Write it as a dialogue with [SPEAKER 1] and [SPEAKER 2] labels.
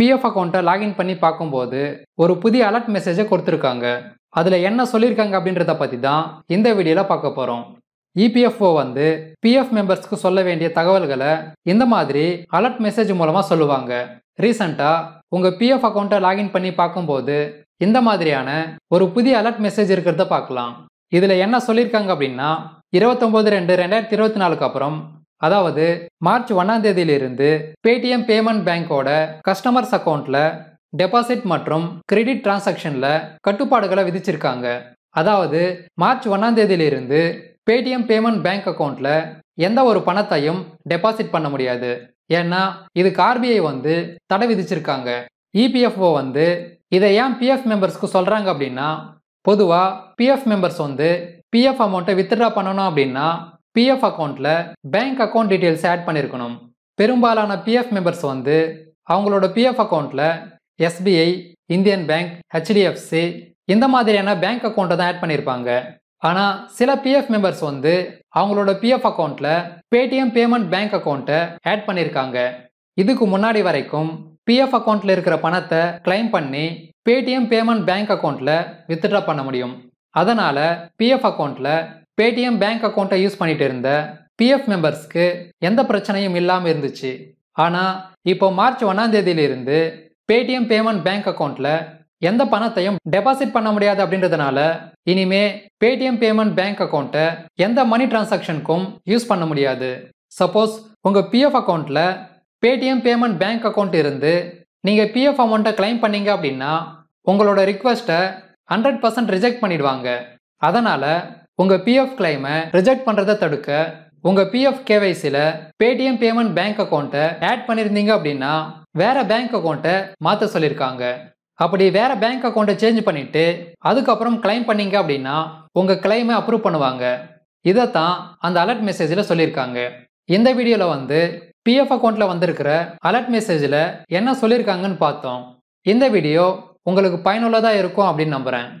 [SPEAKER 1] PF அக்கௌண்ட்டை login பண்ணி பார்க்கும்போது ஒரு புதிய அலர்ட் மெசேஜை கொடுத்துருக்காங்க அதில் என்ன சொல்லியிருக்காங்க அப்படின்றத பற்றி தான் இந்த வீடியோவில் பார்க்க போகிறோம் இபிஎஃப்ஓ e வந்து பிஎஃப் மெம்பர்ஸ்க்கு சொல்ல வேண்டிய தகவல்களை இந்த மாதிரி அலர்ட் மெசேஜ் மூலமாக சொல்லுவாங்க ரீசண்டாக உங்கள் பிஎஃப் அக்கௌண்ட்டை லாகின் பண்ணி பார்க்கும்போது இந்த மாதிரியான ஒரு புதிய அலர்ட் மெசேஜ் இருக்கிறத பார்க்கலாம் இதில் என்ன சொல்லியிருக்காங்க அப்படின்னா இருபத்தொம்போது ரெண்டு ரெண்டாயிரத்தி இருபத்தி நாலுக்கு அப்புறம் அதாவது மார்ச் ஒன்றாம் தேதியிலிருந்து பேடிஎம் பேமெண்ட் பேங்கோட கஸ்டமர்ஸ் அக்கௌண்ட்ல டெபாசிட் மற்றும் கிரெடிட் டிரான்சாக்ஷன்ல கட்டுப்பாடுகளை விதிச்சிருக்காங்க அதாவது மார்ச் ஒன்றாம் தேதியிலிருந்து பேடிஎம் பேமெண்ட் பேங்க் அக்கௌண்ட்ல எந்த ஒரு பணத்தையும் டெபாசிட் பண்ண முடியாது ஏன்னா இதுக்கு ஆர்பிஐ வந்து தடை விதிச்சிருக்காங்க இபிஎஃப்ஓ வந்து இதை ஏன் பிஎஃப் மெம்பர்ஸ்க்கு சொல்றாங்க அப்படின்னா பொதுவாக பிஎஃப் மெம்பர்ஸ் வந்து பிஎஃப் அமௌண்ட்டை வித்ட்ரா பண்ணணும் அப்படின்னா பிஎஃப் அக்கௌண்ட்டில் பேங்க் அக்கௌண்ட் டீட்டெயில்ஸ் ஆட் பண்ணியிருக்கணும் பெரும்பாலான பிஎஃப் மெம்பர்ஸ் வந்து அவங்களோட பிஎஃப் அக்கௌண்ட்டில் எஸ்பிஐ இந்தியன் பேங்க் ஹெச்டிஎஃப்சி இந்த மாதிரியான பேங்க் அக்கௌண்ட்டை தான் ஆட் பண்ணியிருப்பாங்க ஆனால் சில பிஎஃப் மெம்பர்ஸ் வந்து அவங்களோட பிஎஃப் அக்கௌண்ட்டில் பேடிஎம் பேமெண்ட் பேங்க் அக்கௌண்ட்டை ஆட் பண்ணியிருக்காங்க இதுக்கு முன்னாடி வரைக்கும் பிஎஃப் அக்கௌண்ட்டில் இருக்கிற பணத்தை கிளைம் பண்ணி பேடிஎம் பேமெண்ட் பேங்க் அக்கௌண்ட்டில் வித்ட்ரா பண்ண முடியும் அதனால் பிஎஃப் அக்கௌண்ட்டில் பேடிஎம் பேங்க் அக்கௌண்ட்டை யூஸ் பண்ணிட்டு இருந்த பிஎஃப் மெம்பர்ஸ்க்கு எந்த பிரச்சனையும் இல்லாமல் இருந்துச்சு ஆனால் இப்போ மார்ச் ஒன்றாம் தேதியிலிருந்து பேடிஎம் பேமெண்ட் பேங்க் அக்கௌண்ட்டில் எந்த பணத்தையும் டெபாசிட் பண்ண முடியாது அப்படின்றதுனால இனிமே பேடிஎம் பேமெண்ட் பேங்க் அக்கௌண்ட்டை எந்த மணி டிரான்சாக்ஷனுக்கும் யூஸ் பண்ண முடியாது சப்போஸ் உங்கள் பிஎஃப் அக்கௌண்ட்டில் பேடிஎம் பேமெண்ட் பேங்க் அக்கௌண்ட் இருந்து நீங்கள் பிஎஃப் அமௌண்ட்டை கிளைம் பண்ணீங்க அப்படின்னா உங்களோட ரிக்வெஸ்ட்டை ஹண்ட்ரட் பர்சன்ட் ரிஜெக்ட் பண்ணிடுவாங்க அதனால் உங்கள் பிஎஃப் கிளைமை ரிஜெக்ட் பண்ணுறதை தடுக்க உங்கள் பிஎஃப் கேவைசியில் பேடிஎம் பேமெண்ட் பேங்க் அக்கௌண்ட்டை ஆட் பண்ணியிருந்தீங்க அப்படின்னா வேற பேங்க் அக்கௌண்ட்டை மாற்ற சொல்லியிருக்காங்க அப்படி வேற பேங்க் அக்கௌண்ட்டை சேஞ்ச் பண்ணிட்டு அதுக்கப்புறம் கிளைம் பண்ணீங்க அப்படின்னா உங்கள் கிளைமை அப்ரூவ் பண்ணுவாங்க இதைத்தான் அந்த அலர்ட் மெசேஜில் சொல்லியிருக்காங்க இந்த வீடியோவில் வந்து பிஎஃப் அக்கௌண்ட்டில் வந்திருக்கிற அலர்ட் மெசேஜில் என்ன சொல்லியிருக்காங்கன்னு பார்த்தோம் இந்த வீடியோ உங்களுக்கு பயனுள்ளதாக இருக்கும் அப்படின்னு நம்புகிறேன்